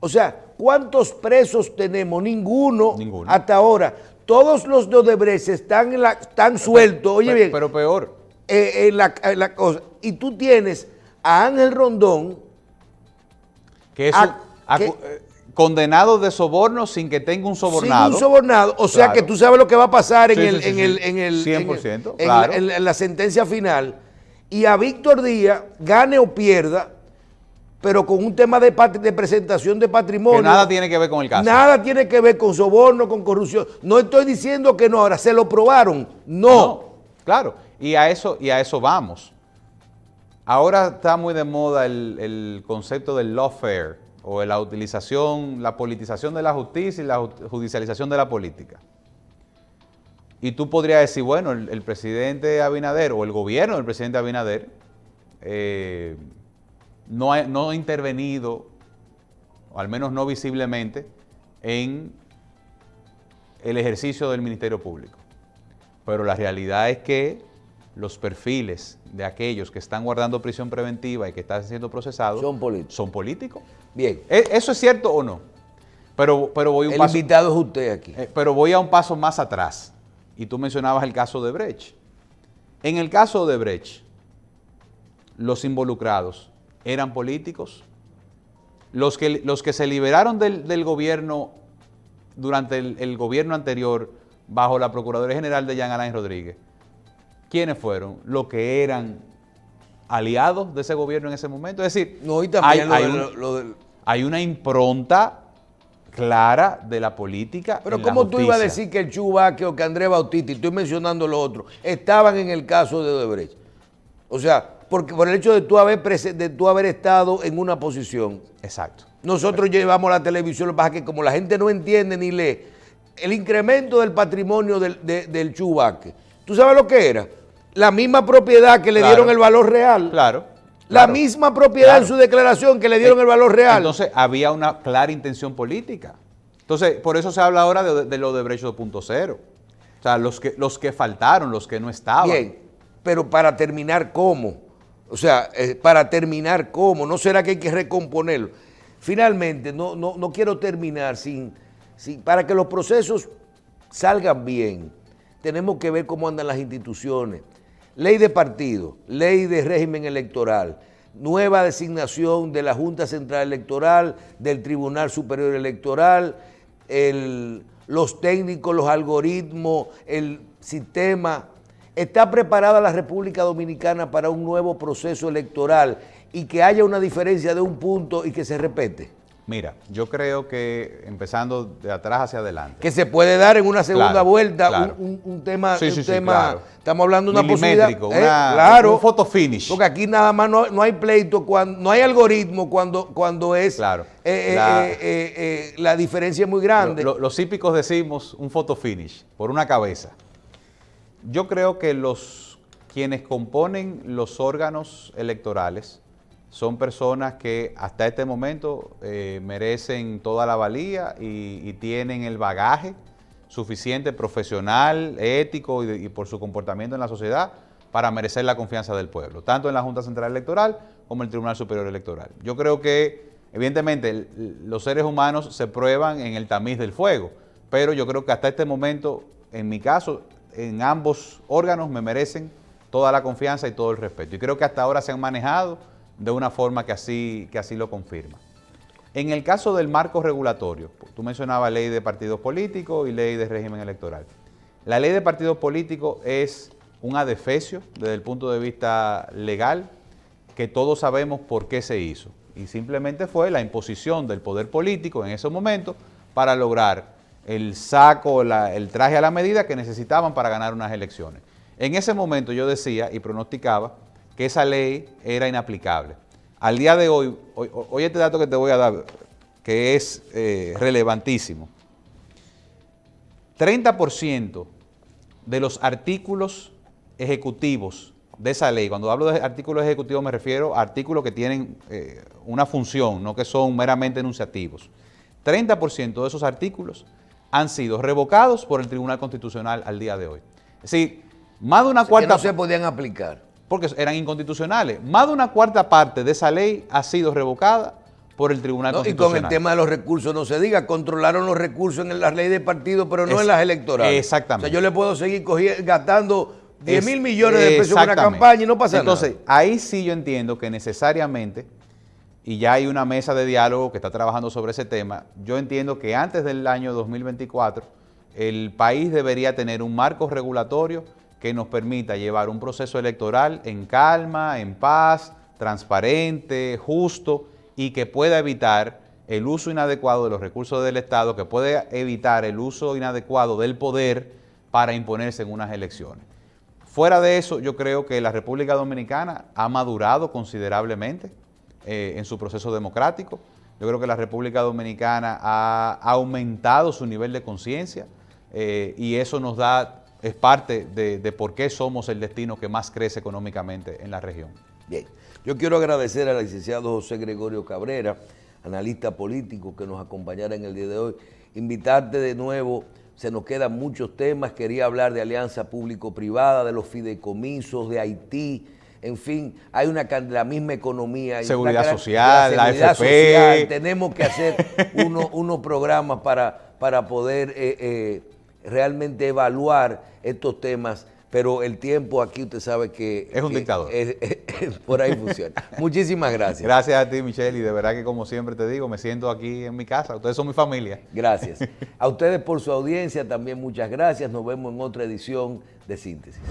O sea, ¿cuántos presos tenemos? Ninguno, Ninguno. hasta ahora. Todos los de Odebrecht están, están sueltos. Oye bien. Pero peor. Eh, la, cosa. Y tú tienes a Ángel Rondón, que es ah, eh, condenado de soborno sin que tenga un sobornado. Sin un sobornado, o sea que tú sabes lo que va a pasar en el 100%, en, la, sentencia final. Y a Víctor Díaz, gane o pierda, pero con un tema de, presentación de patrimonio. Que nada tiene que ver con el caso. Nada tiene que ver con soborno, con corrupción. No estoy diciendo que no, ahora se lo probaron. No. no claro, y a eso, y a eso vamos. Ahora está muy de moda el, concepto del lawfare o la utilización, la politización de la justicia y la judicialización de la política. Y tú podrías decir, bueno, el, presidente Abinader o el gobierno del presidente Abinader eh, no ha intervenido, o al menos no visiblemente, en el ejercicio del Ministerio Público. Pero la realidad es que los perfiles de aquellos que están guardando prisión preventiva y que están siendo procesados son políticos. Son políticos. Bien. E, ¿Eso es cierto o no? Pero, pero voy un el invitado es usted aquí. Eh, pero voy a un paso más atrás. Y tú mencionabas el caso de Brecht. En el caso de Brecht, los involucrados eran políticos. Los que, los que se liberaron del, gobierno durante el, el, gobierno anterior bajo la Procuraduría General de Jean Alain Rodríguez ¿Quiénes fueron? lo que eran aliados de ese gobierno en ese momento. Es decir, hay, una impronta clara de la política. Pero ¿cómo tú ibas a decir que el Chubaque o que André Bautista, y estoy mencionando lo otro, estaban en el caso de Odebrecht? O sea, porque por el hecho de tú haber, de haber estado en una posición. Exacto. Nosotros llevamos la televisión, lo que como la gente no entiende ni lee, el incremento del patrimonio del, de, del ¿Tú sabes lo que era? La misma propiedad que le dieron el valor real. Claro. La misma propiedad en su declaración que le dieron eh, el valor real. Entonces había una clara intención política. Entonces, por eso se habla ahora de, lo de Brecho 2.0. O sea, los que, los que faltaron, los que no estaban. Bien, pero para terminar, ¿cómo? O sea, eh, para terminar, ¿cómo? ¿No será que hay que recomponerlo? Finalmente, no, no, quiero terminar sin, sin, para que los procesos salgan bien tenemos que ver cómo andan las instituciones. Ley de partido, ley de régimen electoral, nueva designación de la Junta Central Electoral, del Tribunal Superior Electoral, los técnicos, los algoritmos, el sistema. ¿Está preparada la República Dominicana para un nuevo proceso electoral y que haya una diferencia de un punto y que se repete? Mira, yo creo que empezando de atrás hacia adelante. Que se puede dar en una segunda vuelta Un, tema, estamos hablando de una posibilidad. ¿eh? un photo finish. Porque aquí nada más no, hay pleito, cuando, no hay algoritmo cuando, cuando es eh, eh, la, diferencia es muy grande. los hípicos decimos un foto finish por una cabeza. Yo creo que los quienes componen los órganos electorales son personas que hasta este momento eh, merecen toda la valía y, tienen el bagaje suficiente, profesional, ético y, y, por su comportamiento en la sociedad para merecer la confianza del pueblo, tanto en la Junta Central Electoral como en el Tribunal Superior Electoral. Yo creo que, evidentemente, los seres humanos se prueban en el tamiz del fuego, pero yo creo que hasta este momento, en mi caso, en ambos órganos me merecen toda la confianza y todo el respeto. Y creo que hasta ahora se han manejado de una forma que así, que así lo confirma. En el caso del marco regulatorio, tú mencionabas ley de partidos políticos y ley de régimen electoral. La ley de partidos políticos es un adefesio desde el punto de vista legal, que todos sabemos por qué se hizo. Y simplemente fue la imposición del poder político en ese momento para lograr el saco, el traje a la medida que necesitaban para ganar unas elecciones. En ese momento yo decía y pronosticaba que esa ley era inaplicable. Al día de hoy, hoy oye este dato que te voy a dar, que es eh, relevantísimo. 30% de los artículos ejecutivos de esa ley, cuando hablo de artículos ejecutivos me refiero a artículos que tienen eh, una función, no que son meramente enunciativos. 30% de esos artículos han sido revocados por el Tribunal Constitucional al día de hoy. Es decir, más de una cuarta... no se podían aplicar porque eran inconstitucionales. Más de una cuarta parte de esa ley ha sido revocada por el Tribunal Constitucional. Y con el tema de los recursos, no se diga, controlaron los recursos en las leyes de partido, pero no en las electorales. Exactamente. O sea, yo le puedo seguir gastando 10 mil millones de pesos en una campaña y no pasa nada. Entonces, ahí sí yo entiendo que necesariamente, y ya hay una mesa de diálogo que está trabajando sobre ese tema, yo entiendo que antes del año 2024 el país debería tener un marco regulatorio que nos permita llevar un proceso electoral en calma, en paz, transparente, justo y que pueda evitar el uso inadecuado de los recursos del Estado, que pueda evitar el uso inadecuado del poder para imponerse en unas elecciones. Fuera de eso, yo creo que la República Dominicana ha madurado considerablemente eh, en su proceso democrático. Yo creo que la República Dominicana ha aumentado su nivel de conciencia eh, y eso nos da es parte de, por qué somos el destino que más crece económicamente en la región. Bien, yo quiero agradecer al licenciado José Gregorio Cabrera, analista político que nos acompañará en el día de hoy. Invitarte de nuevo, se nos quedan muchos temas, quería hablar de alianza público-privada, de los fideicomisos, de Haití, en fin, hay una la misma economía. Seguridad social, la, Tenemos que hacer unos programas para, para poder eh, eh, realmente evaluar estos temas, pero el tiempo aquí usted sabe que... Es un dictador. por ahí funciona. [laughs] Muchísimas gracias. Gracias a ti, Michelle, y de verdad que como siempre te digo, me siento aquí en mi casa, ustedes son mi familia. Gracias. A [laughs] ustedes por su audiencia también muchas gracias, nos vemos en otra edición de Síntesis.